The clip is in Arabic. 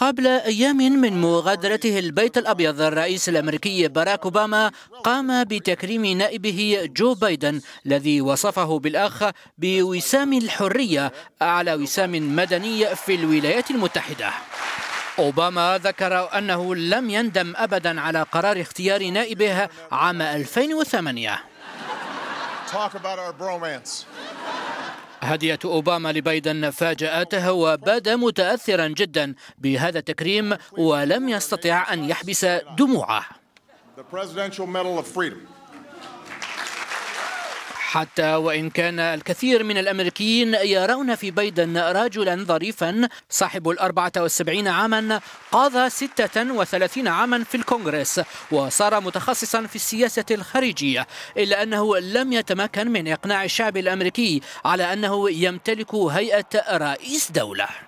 قبل أيام من مغادرته البيت الأبيض الرئيس الأمريكي باراك أوباما قام بتكريم نائبه جو بايدن الذي وصفه بالأخ بوسام الحرية أعلى وسام مدني في الولايات المتحدة أوباما ذكر أنه لم يندم أبدا على قرار اختيار نائبه عام 2008 هدية أوباما لبايدن فاجأته وبدا متأثرا جدا بهذا التكريم ولم يستطع أن يحبس دموعه. حتى وإن كان الكثير من الأمريكيين يرون في بايدن رجلا ظريفا صاحب ال 74 عاما ستة 36 عاما في الكونغرس وصار متخصصا في السياسة الخارجية إلا أنه لم يتمكن من إقناع الشعب الأمريكي على أنه يمتلك هيئة رئيس دولة